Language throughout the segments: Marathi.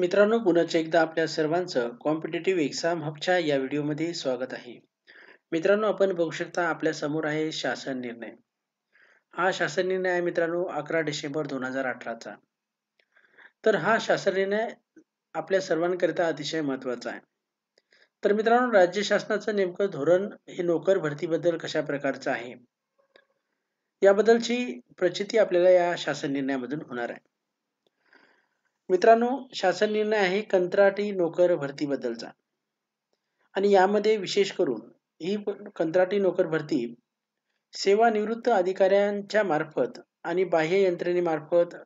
मित्रांनो पुन्हा एकदा आपल्या सर्वांचं कॉम्पिटेटिव्ह एक्झाम हबच्या या व्हिडिओमध्ये स्वागत आहे मित्रांनो आपण बघू शकता आपल्या समोर आहे शासन निर्णय हा शासन निर्णय आहे मित्रांनो अकरा डिसेंबर दोन हजार अठराचा तर हा शासन निर्णय आपल्या सर्वांकरिता अतिशय महत्वाचा आहे तर मित्रांनो राज्य शासनाचं नेमकं धोरण हे नोकर भरतीबद्दल कशा प्रकारचं आहे याबद्दलची प्रचिती आपल्याला या शासन निर्णयामधून होणार आहे मित्रांनो शासन निर्णय आहे कंत्राटी नोकर भरती बद्दलचा आणि यामध्ये विशेष करून ही कंत्राटी नोकर भरती सेवानिवृत्त अधिकाऱ्यांच्या मार्फत आणि बाह्य यंत्रणेमार्फत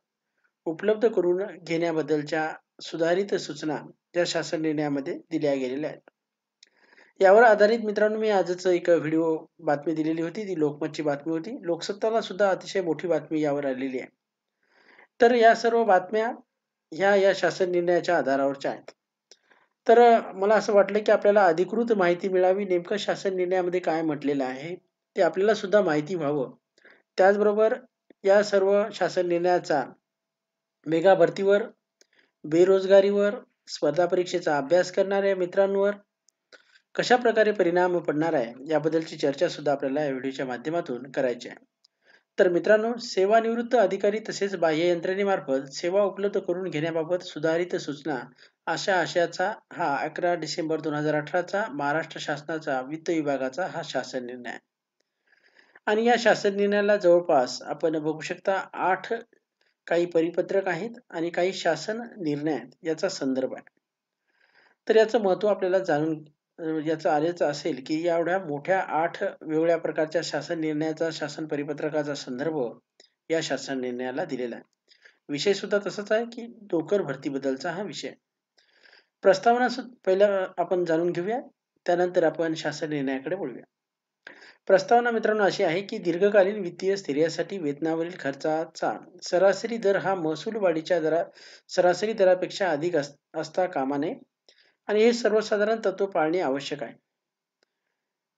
उपलब्ध करून घेण्याबद्दलच्या सुधारित सूचना त्या शासन निर्णयामध्ये दिल्या गेलेल्या आहेत यावर आधारित मित्रांनो मी आजच एक व्हिडिओ बातमी दिलेली होती ती लोकमतची बातमी होती लोकसत्ताला सुद्धा अतिशय मोठी बातमी यावर आलेली आहे तर या सर्व बातम्या ह्या या शासन निर्णयाच्या आधारावरच्या आहेत तर मला असं वाटलं की आपल्याला अधिकृत माहिती मिळावी नेमकं शासन निर्णयामध्ये काय म्हटलेलं आहे ते आपल्याला सुद्धा माहिती व्हावं त्याचबरोबर या सर्व शासन निर्णयाचा मेगा भरतीवर बेरोजगारीवर स्पर्धा परीक्षेचा अभ्यास करणाऱ्या मित्रांवर कशा प्रकारे परिणाम पडणार आहे याबद्दलची चर्चा सुद्धा आपल्याला या व्हिडिओच्या माध्यमातून करायची आहे तर मित्रांनो सेवानिवृत्त अधिकारी तसेच बाह्य यंत्रणेमार्फत सेवा उपलब्ध करून घेण्याबाबत सुधारित सूचना अशा आशयाचा हा अकरा डिसेंबर दोन हजार अठराचा महाराष्ट्र शासनाचा वित्त विभागाचा हा शासन निर्णय आणि या शासन निर्णयाला जवळपास आपण बघू शकता आठ काही परिपत्रक आहेत आणि काही शासन निर्णय आहेत याचा संदर्भ आहे तर याचं महत्व आपल्याला जाणून याचा आलेच असेल की एवढ्या मोठ्या आठ वेगवेगळ्या प्रकारच्या शासन निर्णयाचा शासन परिपत्रकाचा संदर्भ या शासन निर्णयाला दिलेला आहे विषय सुद्धा तसाच आहे की नोकर भरतीबद्दलचा हा विषय प्रस्तावना पहिला आपण जाणून घेऊया त्यानंतर आपण शासन निर्णयाकडे बोलूया प्रस्तावना मित्रांनो अशी आहे की दीर्घकालीन वित्तीय स्थैर्यासाठी वेतनावरील खर्चाचा सरासरी दर हा महसूल वाढीच्या दरा सरासरी दरापेक्षा अधिक असता कामा नये आणि हे सर्वसाधारण तत्व पाळणे आवश्यक आहे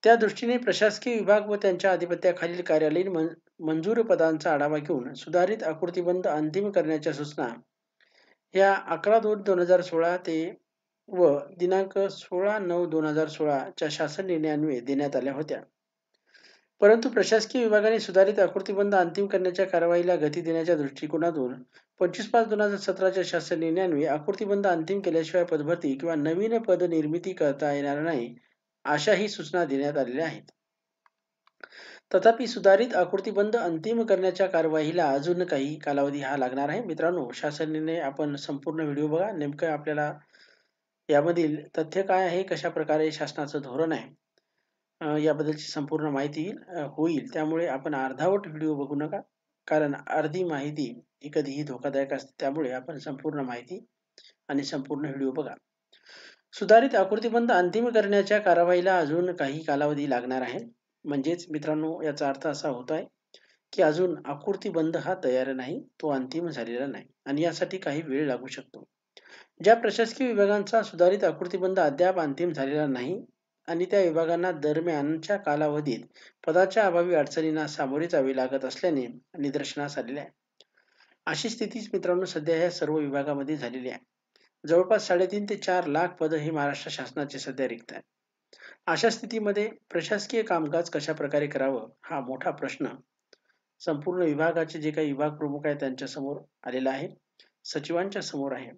त्या दृष्टीने प्रशासकीय विभाग व त्यांच्या अधिपत्याखालील कार्यालयीन मंजूर पदांचा आढावा घेऊन सुधारित आकृतीबंध अंतिम करण्याच्या सूचना या अकरा दोन दोन हजार सोळा ते व दिनांक सोळा नऊ दोन हजार सोळाच्या शासन निर्णयान्वये देण्यात आल्या होत्या परंतु प्रशासकीय विभागाने सुधारित आकृतीबंध अंतिम करण्याच्या कारवाईला गती देण्याच्या दृष्टिकोनातून पंचवीस पाच दोन हजार सतराच्या शासन निर्णयान्वये आकृतीबंध अंतिम केल्याशिवाय पदभरती किंवा नवीन पद निर्मिती करता येणार नाही अशाही सूचना देण्यात आलेल्या आहेत तथापि सुधारित आकृतीबंध अंतिम करण्याच्या कारवाईला अजून काही कालावधी हा लागणार आहे मित्रांनो शासन निर्णय आपण संपूर्ण व्हिडिओ बघा नेमकं आपल्याला यामधील तथ्य काय आहे कशा प्रकारे शासनाचं धोरण आहे याबद्दलची संपूर्ण माहिती होईल त्यामुळे आपण अर्धावट व्हिडिओ बघू नका कारण अर्धी माहिती ही कधीही धोकादायक असते त्यामुळे आपण संपूर्ण माहिती आणि संपूर्ण व्हिडिओ बघा सुधारित आकृतीबंध अंतिम करण्याच्या कारवाईला अजून काही कालावधी लागणार आहे म्हणजेच मित्रांनो याचा अर्थ असा होत आहे की अजून आकृतीबंध हा तयार नाही तो अंतिम झालेला नाही आणि यासाठी काही वेळ लागू शकतो ज्या प्रशासकीय विभागांचा सुधारित आकृतीबंध अद्याप अंतिम झालेला नाही आणि त्या विभागांना दरम्यानच्या कालावधीत पदाच्या अभावी अडचणींना सामोरे जावे लागत असल्याने निदर्शनास आलेले आहे अशी स्थितीच मित्रांनो सध्या या सर्व विभागामध्ये झालेली आहे जवळपास साडेतीन ते चार लाख पद हे महाराष्ट्र शासनाचे सध्या रिक्त आहे अशा स्थितीमध्ये प्रशासकीय कामकाज कशा प्रकारे करावं हा मोठा प्रश्न संपूर्ण विभागाचे जे काही विभाग प्रमुख आहेत त्यांच्या समोर आलेला आहे सचिवांच्या समोर आहे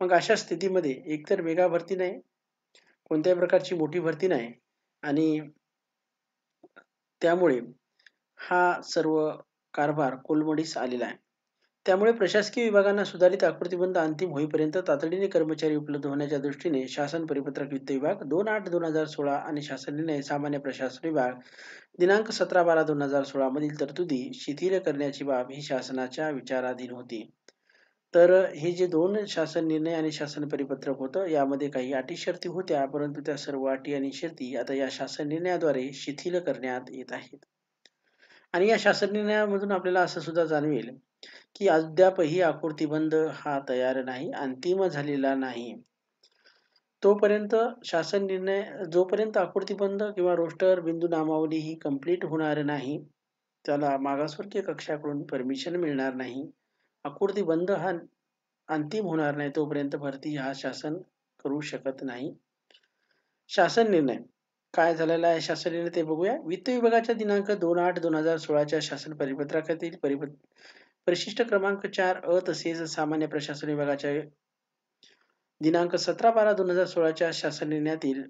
मग अशा स्थितीमध्ये एकतर मेगा भरती नाही कोणत्याही प्रकारची मोठी भरती नाही आणि त्यामुळे हा सर्व कारभार कोलमडीस आलेला आहे त्यामुळे प्रशासकीय विभागांना सुधारित आकृतीबंध अंतिम होईपर्यंत तातडीने कर्मचारी उपलब्ध होण्याच्या दृष्टीने शासन परिपत्रक वित्त विभाग दोन आठ दोन हजार सोळा आणि शासन निर्णय सामान्य प्रशासन विभाग दिनांक सतरा बारा दोन हजार सोळा मधील तरतुदी शिथिल करण्याची बाब ही शासनाच्या विचाराधीन होती तर हे जे दोन शासन निर्णय आणि शासन परिपत्रक होतं यामध्ये काही अटी शर्ती होत्या परंतु त्या सर्व अटी आणि शर्ती आता या शासन निर्णयाद्वारे शिथिल करण्यात येत आहेत आणि या शासन निर्णयामधून आपल्याला असं सुद्धा जाणवेल की अद्यापही आकृतीबंध हा तयार नाही अंतिम झालेला नाही तोपर्यंत शासन निर्णय जोपर्यंत आकृतीबंध किंवा रोस्टर बिंदू नामावली ही कंप्लीट होणार नाही त्याला मागासवर्गीय कक्षाकडून परमिशन मिळणार नाही आकृती बंद हा अंतिम होणार नाही तोपर्यंत भरती हा शासन करू शकत नाही शासन निर्णय काय झालेला आहे शासन निर्णय ते बघूया वित्त विभागाच्या दिनांक दोन आठ दोन हजार सोळाच्या शासन परिपत्रकातील परिपत्र परिशिष्ट क्रमांक चार अ तसेच सामान्य प्रशासन विभागाच्या दिनांक सतरा बारा दोन हजार सोळाच्या शासन निर्णयातील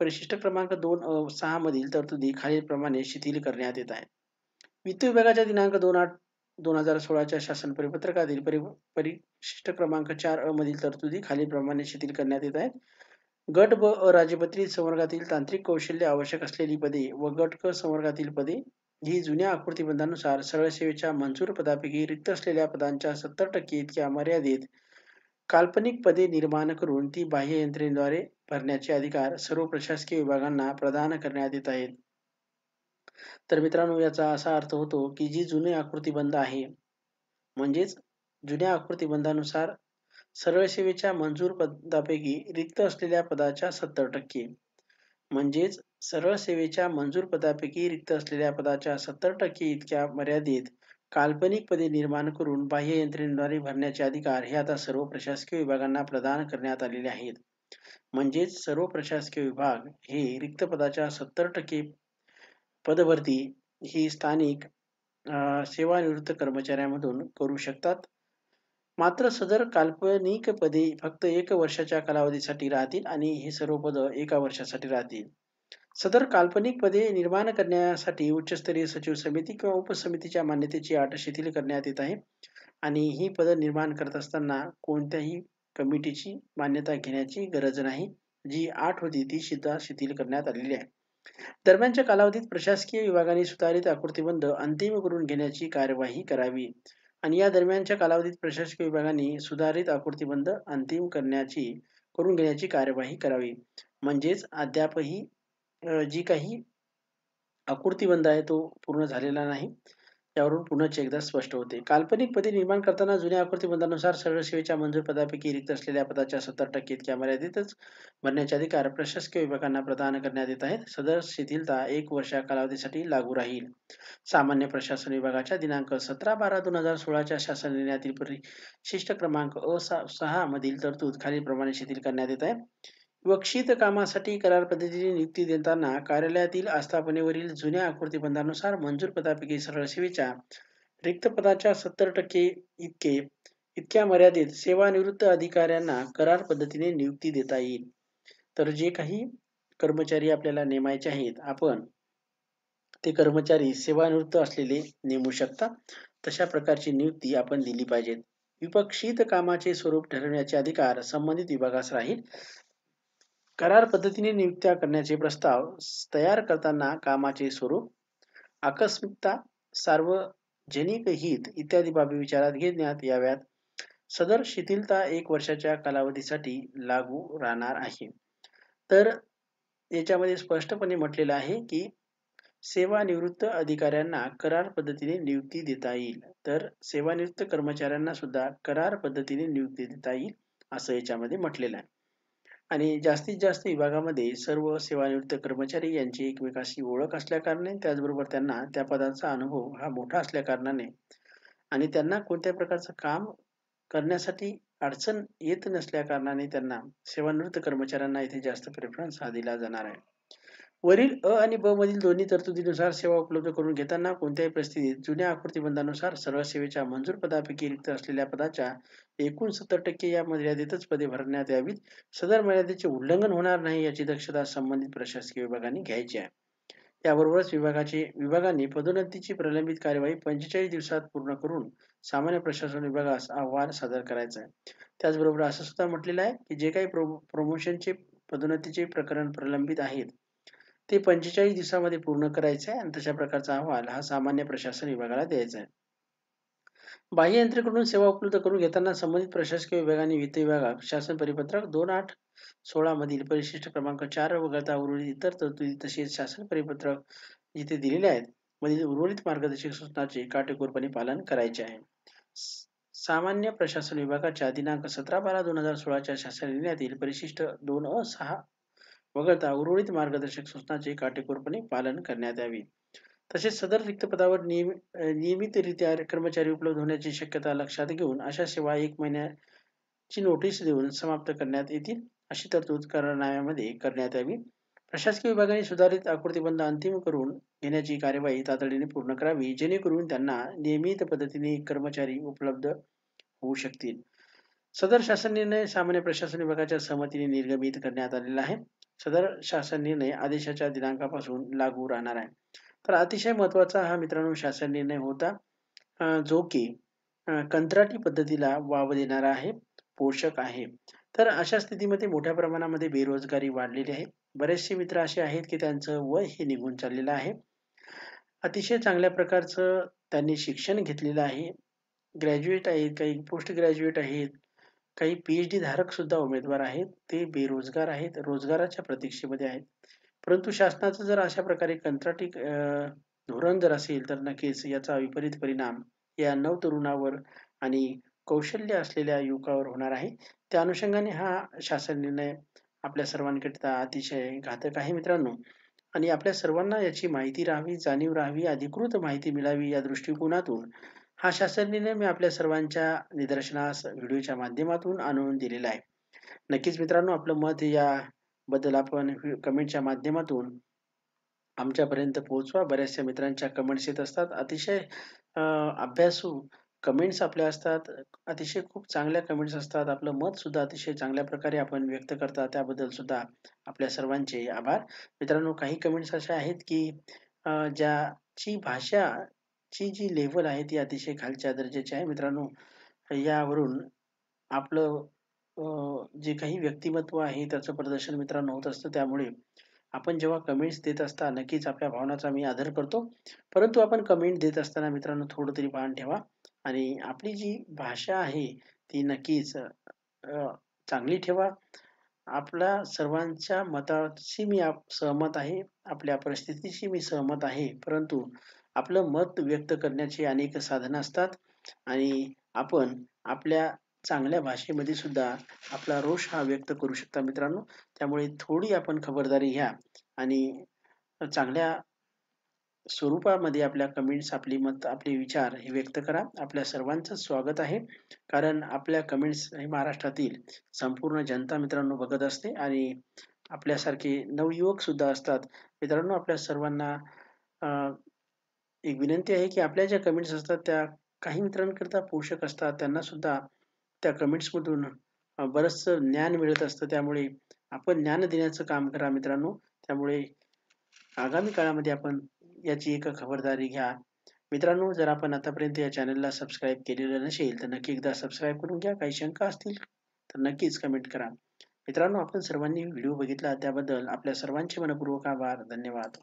परिशिष्ट क्रमांक दोन सहा मधील तरतुदी खालीलप्रमाणे शिथिल करण्यात येत आहे वित्त विभागाच्या दिनांक दोन आठ दोन हजार सोळाच्या शासन परिपत्रकातील परि परिशिष्ट क्रमांक चार अ मधील तरतुदी खालीलप्रमाणे शिथिल करण्यात येत आहेत गट ब अ राजपत्रित संवर्गातील तांत्रिक कौशल्य आवश्यक असलेली पदे व गट क संवर्गातील पदे ही जुन्या आकृतीबंधानुसार सरळ सेवेच्या मंजूर पदापैकी रिक्त असलेल्या पदांच्या सत्तर टक्के इतक्या मर्यादेत काल्पनिक पदे निर्माण करून ती बाह्य यंत्रणेद्वारे भरण्याचे अधिकार सर्व प्रशासकीय विभागांना प्रदान करण्यात येत आहेत तर मित्रांनो याचा असा अर्थ होतो की जी जुने आकृतीबंध आहे म्हणजेच जुन्या आकृतीबंधानुसार सरळ सेवेच्या मंजूर पदापैकी रिक्त असलेल्या पदाच्या सत्तर टक्के म्हणजेच सरळ सेवेच्या मंजूर पदापैकी रिक्त असलेल्या पदाच्या सत्तर टक्के इतक्या मर्यादित काल्पनिक पदे निर्माण करून बाह्य यंत्रणेद्वारे भरण्याचे अधिकार हे आता सर्व प्रशासकीय विभागांना प्रदान करण्यात आलेले आहेत म्हणजेच सर्व प्रशासकीय विभाग हे रिक्त पदाच्या सत्तर टक्के पदभरती ही स्थानिक सेवानिवृत्त कर्मचाऱ्यांमधून करू शकतात मात्र सदर काल्पनिक पदे फक्त एक वर्षाच्या कालावधीसाठी राहतील आणि हे सर्व पद एका वर्षासाठी राहतील सदर काल्पनिक पदे निर्माण करण्यासाठी उच्चस्तरीय सचिव समिती किंवा उपसमितीच्या मान्यतेची अट शिथिल करण्यात येत आहे आणि ही पद निर्माण करत असताना कोणत्याही कमिटीची मान्यता घेण्याची गरज नाही जी आठ होती ती सुद्धा शिथिल करण्यात आलेली आहे दरम्यानच्या कालावधीत प्रशासकीय विभागाने सुधारित आकृतीबंध अंतिम करून घेण्याची कार्यवाही करावी आणि या दरम्यानच्या कालावधीत प्रशासकीय विभागाने सुधारित आकृतीबंध अंतिम करण्याची करून घेण्याची कार्यवाही करावी म्हणजेच अद्यापही जी काही आकृतीबंध आहे तो पूर्ण झालेला नाही यावरून पुन्हा एकदा स्पष्ट होते काल्पनिक पदे निर्माण करताना जुन्या आकृती बंधानुसार सर्व सेवेच्या मंजूर पदापैकी रिक्त असलेल्या पदाच्या सत्तर टक्के इतक्या मर्यादितच भरण्याचे अधिकार प्रशासकीय विभागांना प्रदान करण्यात येत आहेत सदर शिथिलता एक वर्षा कालावधीसाठी लागू राहील सामान्य प्रशासन विभागाच्या दिनांक सतरा बारा दोन हजार सोळाच्या शासन निर्णयातील शिष्ट क्रमांक अ सहा मधील तरतूद खालीलप्रमाणे शिथिल करण्यात येत आहे वक्षित कामासाठी करार पद्धतीने नियुक्ती देताना कार्यालयातील आस्थापनेवरील जुन्या आकृतीबंधानुसार मंजूर पदापैकी सरळ सेवेच्या रिक्त पदाच्या सत्तर टक्के इतके इतक्या मर्यादित सेवानिवृत्त अधिकाऱ्यांना करार पद्धतीने नियुक्ती देता येईल तर जे काही कर्मचारी आपल्याला नेमायचे आहेत आपण ते कर्मचारी सेवानिवृत्त असलेले नेमू शकता तशा प्रकारची नियुक्ती आपण दिली पाहिजे विपक्षित कामाचे स्वरूप ठरवण्याचे अधिकार संबंधित विभागास राहील करार पद्धतीने नियुक्त्या करण्याचे प्रस्ताव तयार करताना कामाचे स्वरूप आकस्मिकता सार्वजनिक हित इत्यादी बाबी विचारात घेण्यात याव्यात सदर शिथिलता एक वर्षाच्या कालावधीसाठी लागू राहणार आहे तर याच्यामध्ये स्पष्टपणे म्हटलेलं आहे की सेवानिवृत्त अधिकाऱ्यांना करार पद्धतीने नियुक्ती देता येईल तर सेवानिवृत्त कर्मचाऱ्यांना सुद्धा करार पद्धतीने नियुक्ती देता येईल असं याच्यामध्ये म्हटलेलं आहे आणि जास्तीत जास्त विभागामध्ये सर्व सेवानिवृत्त कर्मचारी यांची एकमेकाशी ओळख असल्याकारणाने त्याचबरोबर त्यांना त्या पदाचा अनुभव हा मोठा असल्याकारणाने आणि त्यांना कोणत्या प्रकारचं काम करण्यासाठी अडचण येत नसल्याकारणाने त्यांना सेवानिवृत्त कर्मचाऱ्यांना इथे जास्त प्रेफरन्स हा दिला जाणार आहे वरील अ आणि ब मधील दोन्ही तरतुदीनुसार सेवा उपलब्ध करून घेताना कोणत्याही परिस्थितीत जुन्या आकृतीबंधानुसार सर्व सेवेच्या मंजूर पदापैकी रिक्त असलेल्या पदाच्या एकूण सत्तर टक्के या मर्यादेतच पदे भरण्यात यावीत सदर मर्यादेचे उल्लंघन होणार नाही याची दक्षता संबंधित प्रशासकीय विभागाने घ्यायची आहे त्याबरोबरच विभागाचे विभागाने पदोन्नतीची प्रलंबित कार्यवाही पंचेचाळीस दिवसात पूर्ण करून सामान्य प्रशासन विभागास अहवाल सादर करायचा आहे त्याचबरोबर असं सुद्धा म्हटलेलं आहे की जे काही प्रो प्रमोशनचे पदोन्नतीचे प्रकरण प्रलंबित आहेत ते पंचेचाळीस दिवसामध्ये पूर्ण करायचे आहे आणि तशा प्रकारचा अहवाल हा सामान्य प्रशासन विभागाला द्यायचा आहे बाह्य यंत्रेकडून सेवा उपलब्ध करून घेताना संबंधित प्रशासकीय विभाग वित्त विभागात शासन परिपत्रक दोन आठ सोळा मधील परिशिष्ट क्रमांक चार वगळता उर्वरित इतर तरतुदी तसेच शासन परिपत्रक जिथे दिलेले आहेत मधील उर्वरित मार्गदर्शक सूचनाचे काटेकोरपणे पालन करायचे आहे सामान्य प्रशासन विभागाच्या दिनांक सतरा बारा दोन हजार सोळाच्या शासन निर्णयातील परिशिष्ट दोन अ सहा वगळता उर्वरित मार्गदर्शक सूचनांचे काटेकोरपणे पालन करण्यात यावे तसेच सदर रिक्त पदावर नियम नियमितरित्या कर्मचारी उपलब्ध होण्याची शक्यता लक्षात घेऊन अशा सेवा एक महिन्याची नोटीस देऊन समाप्त करण्यात येतील अशी तरतूद करण्यात यावी प्रशासकीय विभागाने सुधारित आकृतीबंध अंतिम करून घेण्याची कार्यवाही तातडीने पूर्ण करावी जेणेकरून त्यांना नियमित पद्धतीने कर्मचारी उपलब्ध होऊ शकतील सदर शासन निर्णय सामान्य प्रशासन विभागाच्या सहमतीने निर्गमित करण्यात आलेला आहे सदर शासन निर्णय आदेशाच्या दिनांकापासून लागू राहणार आहे तर अतिशय महत्वाचा हा मित्रांनो शासन निर्णय होता जो की कंत्राटी पद्धतीला वाव देणारा आहे पोषक आहे तर अशा स्थितीमध्ये मोठ्या प्रमाणामध्ये बेरोजगारी वाढलेली आहे बरेचसे मित्र असे आहेत की त्यांचं वय हे निघून चाललेलं आहे अतिशय चांगल्या प्रकारचं त्यांनी शिक्षण घेतलेलं आहे ग्रॅज्युएट आहेत काही पोस्ट ग्रॅज्युएट आहेत काही पीएचडी धारक सुद्धा उमेदवार आहेत ते बेरोजगार आहेत रोजगाराच्या प्रतीक्षेमध्ये आहेत परंतु शासनाचं जर अशा प्रकारे कंत्राटी धोरण जर असेल तर नक्कीच याचा विपरीत परिणाम या नव तरुणावर आणि कौशल्य असलेल्या युवकावर होणार आहे त्या अनुषंगाने हा शासन निर्णय आपल्या सर्वांकरिता अतिशय घातक आहे मित्रांनो आणि आपल्या सर्वांना याची माहिती राहावी जाणीव राहावी अधिकृत माहिती मिळावी या दृष्टिकोनातून हा शासन मी आपल्या सर्वांच्या निदर्शनास व्हिडिओच्या माध्यमातून आणून दिलेला आहे नक्कीच मित्रांनो आपलं मत या बद्दल आपण कमेंटच्या माध्यमातून आमच्यापर्यंत पोहोचवा बऱ्याचशा मित्रांच्या कमेंट्स येत असतात अतिशय अभ्यासू कमेंट्स आपल्या असतात अतिशय खूप चांगल्या कमेंट्स असतात आपलं मत सुद्धा अतिशय चांगल्या प्रकारे आपण व्यक्त करता त्याबद्दल सुद्धा आपल्या सर्वांचे आभार मित्रांनो काही कमेंट्स अशा आहेत की ज्याची भाषा ची जी लेवल आहे ती अतिशय खालच्या दर्जाची आहे मित्रांनो यावरून आपलं जे काही व्यक्तिमत्व आहे त्याचं प्रदर्शन मित्रांनो होत असतं त्यामुळे आपण जेव्हा कमेंट्स देत असता नक्कीच आपल्या भावनाचा मी आदर करतो परंतु आपण कमेंट देत असताना मित्रांनो थोडं तरी भान ठेवा आणि आपली जी भाषा आहे ती नक्कीच चांगली ठेवा आपल्या सर्वांच्या मताशी मी आप सहमत आहे आपल्या परिस्थितीशी मी सहमत आहे परंतु आपलं मत व्यक्त करण्याची अनेक साधनं असतात आणि आपण आपल्या चांगल्या भाषेमध्ये सुद्धा आपला रोष हा व्यक्त करू शकता मित्रांनो त्यामुळे थोडी आपण खबरदारी घ्या आणि चांगल्या स्वरूपामध्ये आपल्या कमेंट्स आपली मत आपले विचार हे व्यक्त करा आपल्या सर्वांचं स्वागत आहे कारण आपल्या कमेंट्स हे महाराष्ट्रातील संपूर्ण जनता मित्रांनो बघत असते आणि आपल्यासारखे नवयुवक सुद्धा असतात मित्रांनो आपल्या सर्वांना एक विनंती आहे की आपल्या ज्या कमेंट्स असतात त्या काही मित्रांकरता पोषक असतात त्यांना सुद्धा त्या कमेंट्समधून बरंचसं ज्ञान मिळत असतं त्यामुळे आपण ज्ञान देण्याचं काम करा मित्रांनो त्यामुळे आगामी काळामध्ये आपण याची एक खबरदारी घ्या मित्रांनो जर आपण आतापर्यंत या चॅनलला सबस्क्राईब केलेलं नसेल तर नक्की एकदा सबस्क्राईब करून घ्या काही शंका असतील तर नक्कीच कमेंट करा मित्रांनो आपण सर्वांनी व्हिडिओ बघितला त्याबद्दल आपल्या सर्वांचे मनपूर्वक आभार धन्यवाद